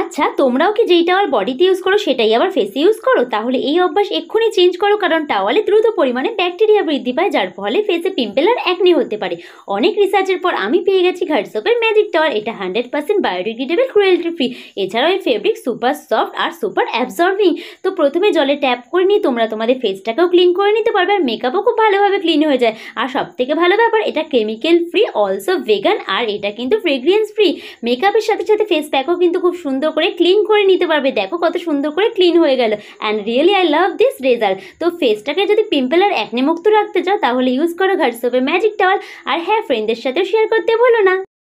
আচ্ছা তোমরাও কি যেই টাওয়ার বডিতে ইউজ করো সেটাই আবার ফেসে ইউজ করো তাহলে এই অভ্যাস এক্ষুনি চেঞ্জ করো কারণ টাওয়ালে দ্রুত পরিমাণে ব্যাকটেরিয়া বৃদ্ধি পায় যার ফলে ফেসে পিম্পল আর একনি হতে পারে অনেক রিসার্চের পর আমি পেয়ে গেছি ঘাটসোপের ম্যাজিক টাওয়ার এটা hundred percent biodegradable cruelty free এছাড়াও এই ফেব্রিক সুপার সফট আর সুপার অ্যাবজর্বিং তো প্রথমে জলে ট্যাপ করে নিয়ে তোমরা তোমাদের ফেসটাকেও ক্লিন করে নিতে পারবে আর মেকআপও খুব ভালোভাবে ক্লিন হয়ে যায় আর সবথেকে ভালো ব্যাপার এটা কেমিক্যাল ফ্রি অলসো ভেগান আর এটা কিন্তু ফ্রেগ্রেন্স ফ্রি মেকআপের সাথে সাথে ফেস প্যাকও কিন্তু খুব সুন্দর সুন্দর করে ক্লিন করে নিতে পারবে দেখো কত সুন্দর করে ক্লিন হয়ে গেল and really I love this result তো ফেসটাকে যদি পিম্পল আর একনে মুক্ত রাখতে চাও তাহলে ইউজ করো ঘাট সোপে ম্যাজিক টাওয়াল আর হ্যাঁ ফ্রেন্ডদের সাথেও শেয়ার করতে ভুলো না